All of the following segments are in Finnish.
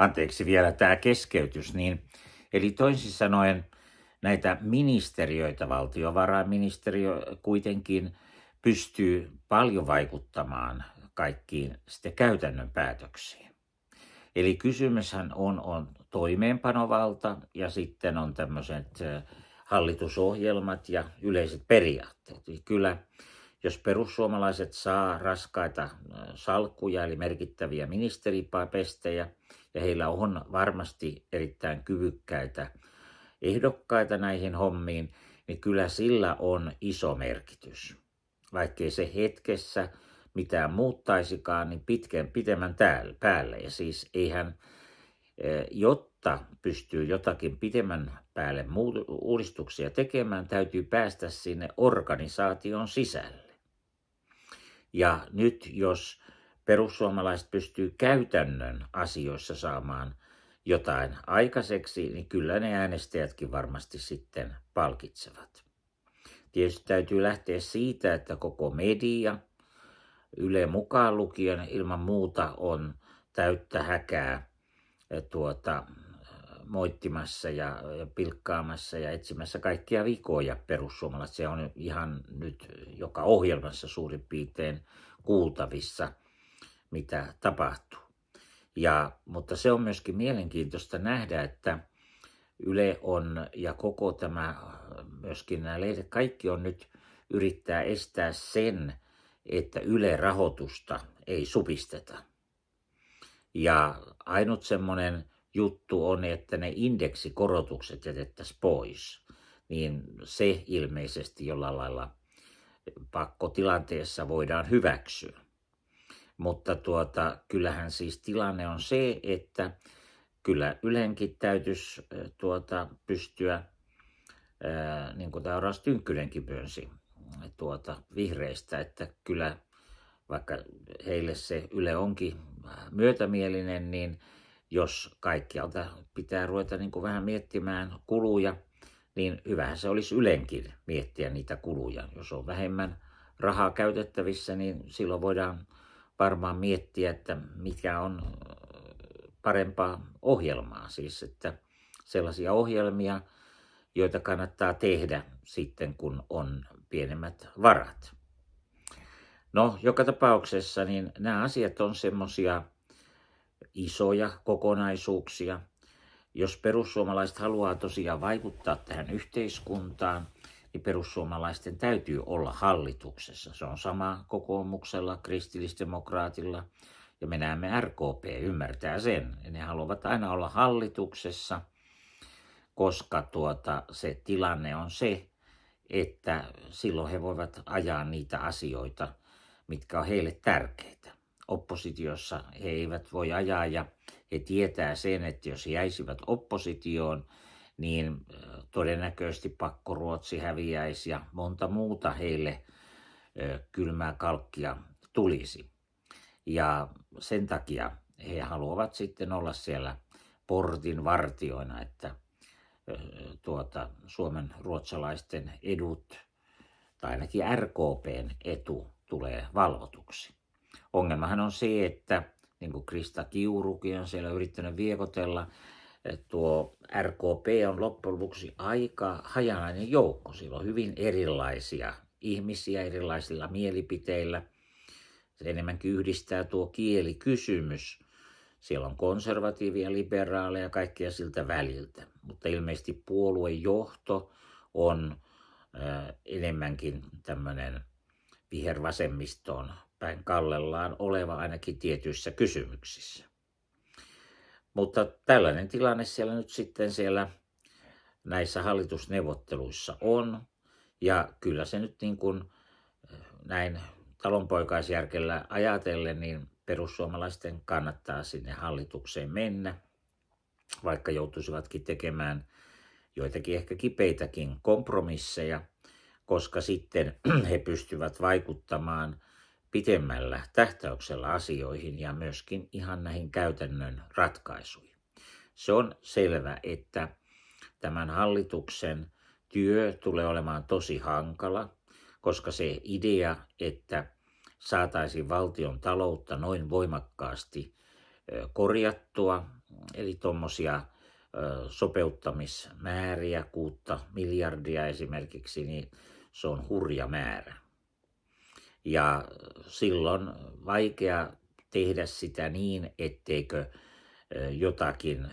anteeksi vielä tämä keskeytys, niin eli toisin sanoen näitä ministeriöitä, valtiovarainministeriö kuitenkin pystyy paljon vaikuttamaan kaikkiin sitten käytännön päätöksiin. Eli kysymyshän on, on toimeenpanovalta ja sitten on tämmöiset hallitusohjelmat ja yleiset periaatteet. Eli kyllä jos perussuomalaiset saa raskaita salkkuja eli merkittäviä ministeripapestejä ja heillä on varmasti erittäin kyvykkäitä ehdokkaita näihin hommiin, niin kyllä sillä on iso merkitys. Vaikkei se hetkessä mitään muuttaisikaan, niin pitkän pitemmän täällä, päälle. Ja siis eihän, jotta pystyy jotakin pitemmän päälle uudistuksia tekemään, täytyy päästä sinne organisaation sisälle. Ja nyt jos perussuomalaiset pystyy käytännön asioissa saamaan jotain aikaiseksi, niin kyllä ne äänestäjätkin varmasti sitten palkitsevat. Tietysti täytyy lähteä siitä, että koko media, Yle mukaan lukien ilman muuta on täyttä häkää tuota, moittimassa ja, pilkkaamassa ja etsimässä kaikkia vikoja perussuomalaiset. Se on ihan nyt joka ohjelmassa suurin piirtein kuultavissa, mitä tapahtuu. Ja, mutta se on myöskin mielenkiintoista nähdä, että Yle on ja koko tämä, myöskin nämä lehdet, kaikki on nyt yrittää estää sen, että Yle rahoitusta ei supisteta. Ja ainut semmoinen juttu on, että ne indeksikorotukset jätettäisiin pois, niin se ilmeisesti jollain lailla pakkotilanteessa voidaan hyväksyä. Mutta tuota, kyllähän siis tilanne on se, että kyllä Ylenkin täytyisi eh, tuota, pystyä, ää, eh, niin kuin tämä Oras Tynkkynenkin myönsi tuota, vihreistä, että kyllä vaikka heille se Yle onkin eh, myötämielinen, niin jos kaikkialta pitää ruveta niin kuin vähän miettimään kuluja, niin hyvähän se olisi ylenkin miettiä niitä kuluja. Jos on vähemmän rahaa käytettävissä, niin silloin voidaan varmaan miettiä, että mikä on parempaa ohjelmaa. Siis, että sellaisia ohjelmia, joita kannattaa tehdä sitten, kun on pienemmät varat. No, joka tapauksessa niin nämä asiat on semmoisia, isoja kokonaisuuksia. Jos perussuomalaiset haluaa tosiaan vaikuttaa tähän yhteiskuntaan, niin perussuomalaisten täytyy olla hallituksessa. Se on sama kokoomuksella, kristillisdemokraatilla ja me näemme RKP ymmärtää sen. Ne haluavat aina olla hallituksessa, koska tuota, se tilanne on se, että silloin he voivat ajaa niitä asioita, mitkä on heille tärkeitä oppositiossa he eivät voi ajaa ja he tietää sen, että jos he jäisivät oppositioon, niin todennäköisesti Ruotsi häviäisi ja monta muuta heille kylmää kalkkia tulisi. Ja sen takia he haluavat sitten olla siellä portin vartioina, että tuota, Suomen ruotsalaisten edut tai ainakin RKPn etu tulee valvotuksi. Ongelmahan on se, että niin kuin Krista Kiurukin on siellä yrittänyt viekotella, että tuo RKP on loppujen lopuksi aika hajanainen joukko. Siellä on hyvin erilaisia ihmisiä erilaisilla mielipiteillä. Se enemmänkin yhdistää tuo kielikysymys. Siellä on konservatiivia, liberaaleja, kaikkia siltä väliltä. Mutta ilmeisesti puoluejohto on enemmänkin tämmöinen vihervasemmistoon päin kallellaan oleva ainakin tietyissä kysymyksissä. Mutta tällainen tilanne siellä nyt sitten siellä näissä hallitusneuvotteluissa on. Ja kyllä se nyt niin kuin eh, näin talonpoikaisjärkellä ajatellen, niin perussuomalaisten kannattaa sinne hallitukseen mennä, vaikka joutuisivatkin tekemään joitakin ehkä kipeitäkin kompromisseja, koska sitten he pystyvät vaikuttamaan pitemmällä tähtäyksellä asioihin ja myöskin ihan näihin käytännön ratkaisuihin. Se on selvä, että tämän hallituksen työ tulee olemaan tosi hankala, koska se idea, että saataisiin valtion taloutta noin voimakkaasti korjattua, eli tuommoisia sopeuttamismääriä, kuutta miljardia esimerkiksi, niin se on hurja määrä. Ja silloin vaikea tehdä sitä niin, etteikö jotakin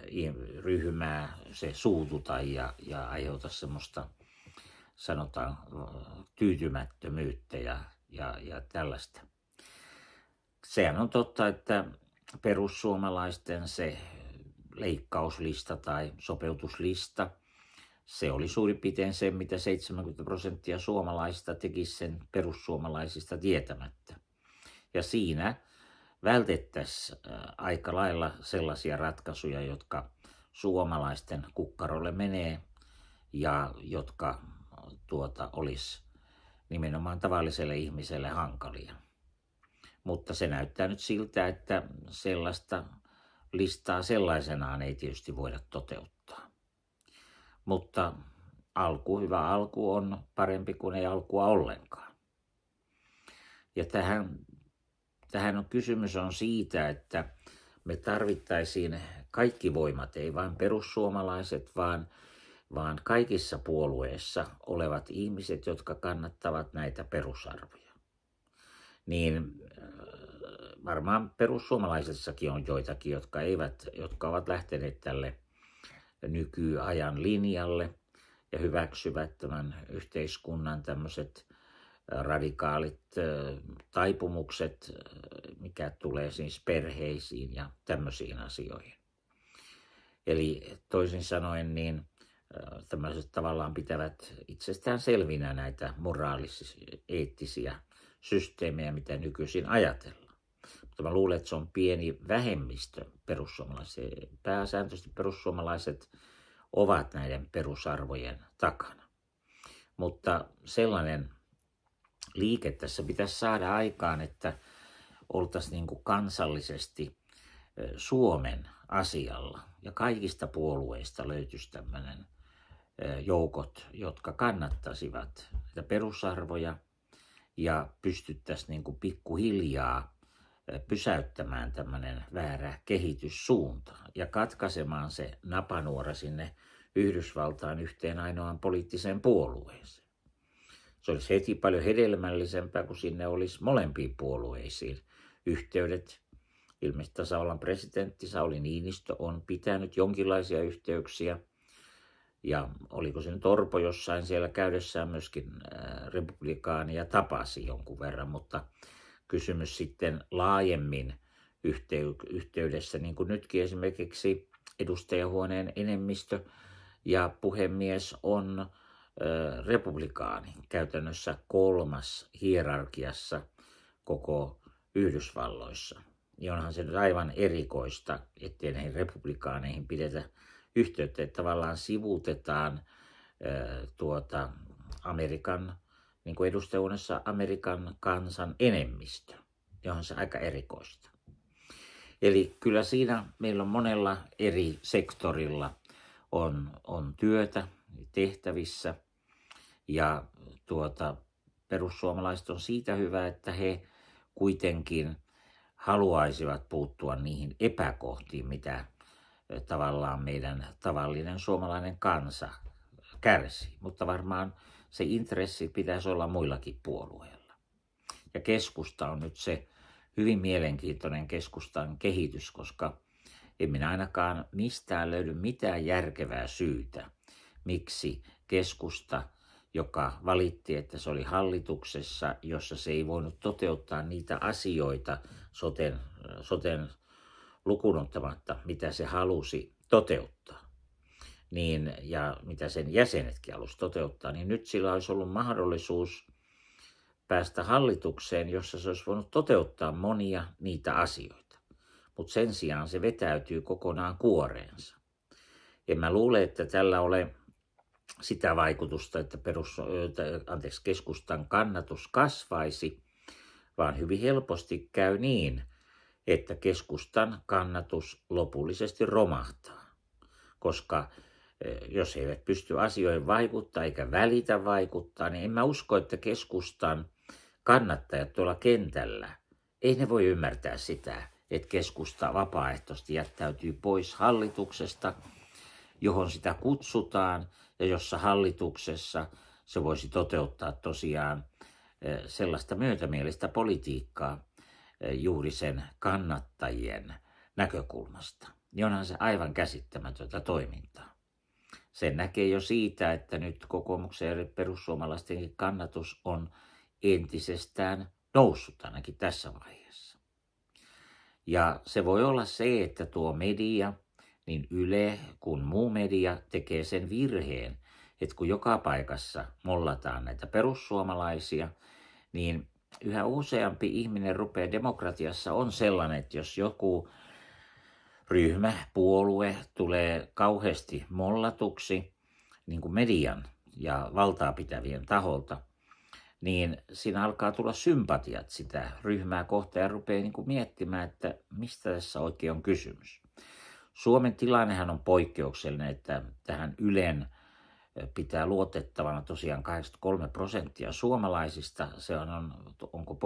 ryhmää se suututa ja, ja aiheuta semmoista sanotaan tyytymättömyyttä ja, ja, ja tällaista. Sehän on totta, että perussuomalaisten se leikkauslista tai sopeutuslista – se oli suurin piirtein se, mitä 70 prosenttia suomalaisista teki sen perussuomalaisista tietämättä. Ja siinä vältettäisiin aika lailla sellaisia ratkaisuja, jotka suomalaisten kukkarolle menee ja jotka tuota, olisi nimenomaan tavalliselle ihmiselle hankalia. Mutta se näyttää nyt siltä, että sellaista listaa sellaisenaan ei tietysti voida toteuttaa. Mutta alku, hyvä alku on parempi kuin ei alkua ollenkaan. Ja tähän, tähän on kysymys on siitä, että me tarvittaisiin kaikki voimat, ei vain perussuomalaiset, vaan, vaan kaikissa puolueissa olevat ihmiset, jotka kannattavat näitä perusarvoja. Niin äh, varmaan perussuomalaisissakin on joitakin, jotka, eivät, jotka ovat lähteneet tälle nykyajan linjalle ja hyväksyvät tämän yhteiskunnan tämmöiset radikaalit taipumukset, mikä tulee siis perheisiin ja tämmöisiin asioihin. Eli toisin sanoen niin tämmöiset tavallaan pitävät itsestään selvinä näitä moraalisia, eettisiä systeemejä, mitä nykyisin ajatellaan mutta mä luulen, että se on pieni vähemmistö perussuomalaiset. Pääsääntöisesti perussuomalaiset ovat näiden perusarvojen takana. Mutta sellainen liike tässä pitäisi saada aikaan, että oltaisiin niin kuin kansallisesti Suomen asialla ja kaikista puolueista löytyisi tämmöinen joukot, jotka kannattaisivat perusarvoja ja pystyttäisiin niin kuin pikkuhiljaa pysäyttämään tämmöinen väärä kehityssuunta ja katkaisemaan se napanuora sinne Yhdysvaltaan yhteen ainoaan poliittiseen puolueeseen. Se olisi heti paljon hedelmällisempää, kun sinne olisi molempiin puolueisiin yhteydet. Ilmeisesti tasavallan presidentti Sauli Niinistö on pitänyt jonkinlaisia yhteyksiä ja oliko se nyt Orpo jossain siellä käydessään myöskin äh, republikaania tapasi jonkun verran, mutta kysymys sitten laajemmin yhteydessä, niin kuin nytkin esimerkiksi edustajahuoneen enemmistö ja puhemies on republikaani, käytännössä kolmas hierarkiassa koko Yhdysvalloissa. Niin onhan se nyt aivan erikoista, ettei näihin republikaaneihin pidetä yhteyttä, että tavallaan sivutetaan tuota, Amerikan niin kuin edustajuudessa Amerikan kansan enemmistö, johon se aika erikoista. Eli kyllä siinä meillä on monella eri sektorilla on, on työtä tehtävissä ja tuota, perussuomalaiset on siitä hyvä, että he kuitenkin haluaisivat puuttua niihin epäkohtiin, mitä e, tavallaan meidän tavallinen suomalainen kansa kärsii. Mutta varmaan se intressi pitäisi olla muillakin puolueilla. Ja keskusta on nyt se hyvin mielenkiintoinen keskustan kehitys, koska en minä ainakaan mistään löydy mitään järkevää syytä, miksi keskusta – joka valitti, että se oli hallituksessa, jossa se ei voinut toteuttaa niitä asioita soten, soten lukunottamatta, mitä se halusi toteuttaa niin, ja mitä sen jäsenetkin alussa toteuttaa, niin nyt sillä olisi ollut mahdollisuus päästä hallitukseen, jossa se olisi voinut toteuttaa monia niitä asioita. Mutta sen sijaan se vetäytyy kokonaan kuoreensa. Ja mä luulen, että tällä ole sitä vaikutusta, että perus, anteeksi, keskustan kannatus kasvaisi, vaan hyvin helposti käy niin, että keskustan kannatus lopullisesti romahtaa, koska jos he eivät pysty asioihin vaikuttaa eikä välitä vaikuttaa, niin en mä usko, että keskustan kannattajat tuolla kentällä, ei ne voi ymmärtää sitä, että keskusta vapaaehtoisesti jättäytyy pois hallituksesta, johon sitä kutsutaan ja jossa hallituksessa se voisi toteuttaa tosiaan eh, sellaista myötämielistä politiikkaa eh, juuri sen kannattajien näkökulmasta. Niin onhan se aivan käsittämätöntä toimintaa. Sen näkee jo siitä, että nyt kokoomuksen ja perussuomalaisten kannatus on entisestään noussut ainakin tässä vaiheessa. Ja se voi olla se, että tuo media, niin Yle kuin muu media tekee sen virheen, että kun joka paikassa mollataan näitä perussuomalaisia, niin yhä useampi ihminen rupeaa demokratiassa on sellainen, että jos joku ryhmä, puolue tulee kauheasti mollatuksi niin kuin median ja valtaa pitävien taholta, niin siinä alkaa tulla sympatiat sitä ryhmää kohtaan ja rupeaa niin kuin miettimään, että mistä tässä oikein on kysymys. Suomen tilannehan on poikkeuksellinen, että tähän Ylen pitää luotettavana tosiaan 83 prosenttia suomalaisista. Se on, onko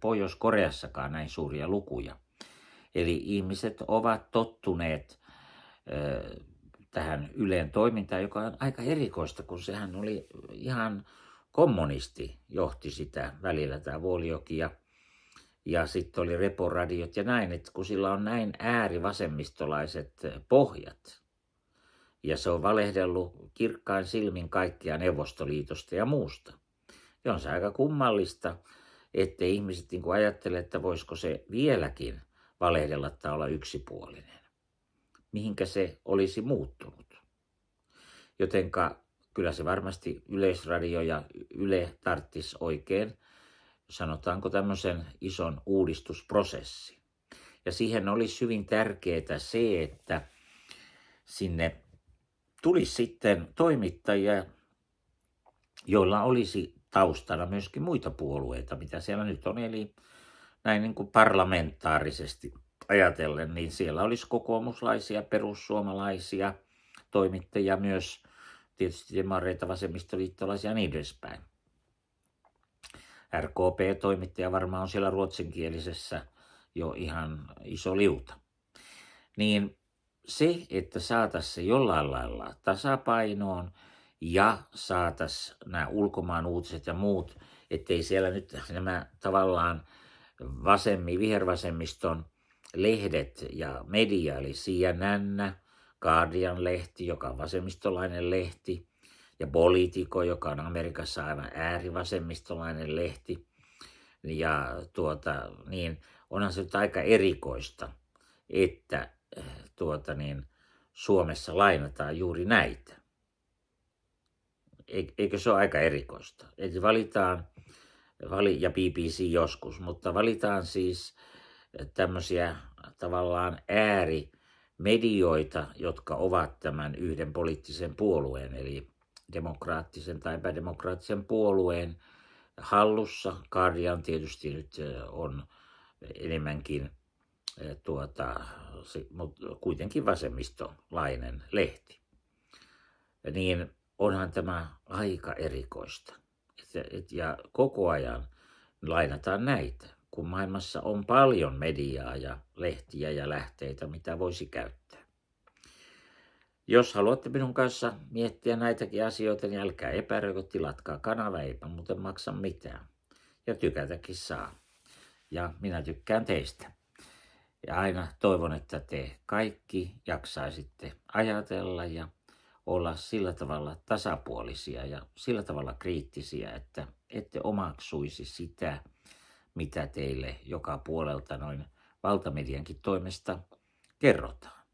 Pohjois-Koreassakaan näin suuria lukuja – Eli ihmiset ovat tottuneet ö, tähän Yleen toimintaan, joka on aika erikoista, kun sehän oli ihan kommunisti johti sitä välillä tämä vuolijoki ja, ja sitten oli reporadiot ja näin, että kun sillä on näin äärivasemmistolaiset pohjat ja se on valehdellut kirkkain silmin kaikkia Neuvostoliitosta ja muusta. Ja on se aika kummallista, että ihmiset niin ajattele, että voisiko se vieläkin valehdella tai olla yksipuolinen. Mihinkä se olisi muuttunut? Jotenka kyllä se varmasti Yleisradio ja Yle tarttis oikein, sanotaanko tämmöisen ison uudistusprosessi. Ja siihen olisi hyvin tärkeää se, että sinne tulisi sitten toimittajia, joilla olisi taustana myöskin muita puolueita, mitä siellä nyt on, eli näin niin kuin parlamentaarisesti ajatellen, niin siellä olisi kokoomuslaisia, perussuomalaisia, toimittajia myös, tietysti demareita, vasemmistoliittolaisia ja niin edespäin. RKP-toimittaja varmaan on siellä ruotsinkielisessä jo ihan iso liuta. Niin se, että saataisiin se jollain lailla tasapainoon ja saataisiin nämä ulkomaan uutiset ja muut, ettei siellä nyt nämä tavallaan vasemmi, vihervasemmiston lehdet ja media, eli CNN, Guardian-lehti, joka on vasemmistolainen lehti, ja Politico, joka on Amerikassa aivan äärivasemmistolainen lehti, ja tuota, niin onhan se nyt aika erikoista, että eh, tuota niin, Suomessa lainataan juuri näitä. Eikö se ole aika erikoista? Eli valitaan vali- ja BBC joskus, mutta valitaan siis eh, tämmöisiä eh, tavallaan äärimedioita, jotka ovat tämän yhden poliittisen puolueen, eli demokraattisen tai epädemokraattisen puolueen hallussa. Karjan tietysti nyt eh, on enemmänkin tuota, mutta kuitenkin vasemmistolainen lehti. Niin onhan tämä aika erikoista ja koko ajan lainataan näitä, kun maailmassa on paljon mediaa ja lehtiä ja lähteitä, mitä voisi käyttää. Jos haluatte minun kanssa miettiä näitäkin asioita, niin älkää epäröikö, tilatkaa kanava, eipä muuten maksa mitään. Ja tykätäkin saa. Ja minä tykkään teistä. Ja aina toivon, että te kaikki jaksaisitte ajatella ja olla sillä tavalla tasapuolisia ja sillä tavalla kriittisiä, että ette omaksuisi sitä, mitä teille joka puolelta noin valtamediankin toimesta kerrotaan.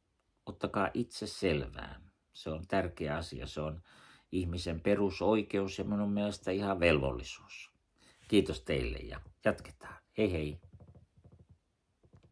Ottakaa itse selvää. Se on tärkeä asia. Se on ihmisen perusoikeus ja minun mielestä ihan velvollisuus. Kiitos teille ja jatketaan. Hei hei!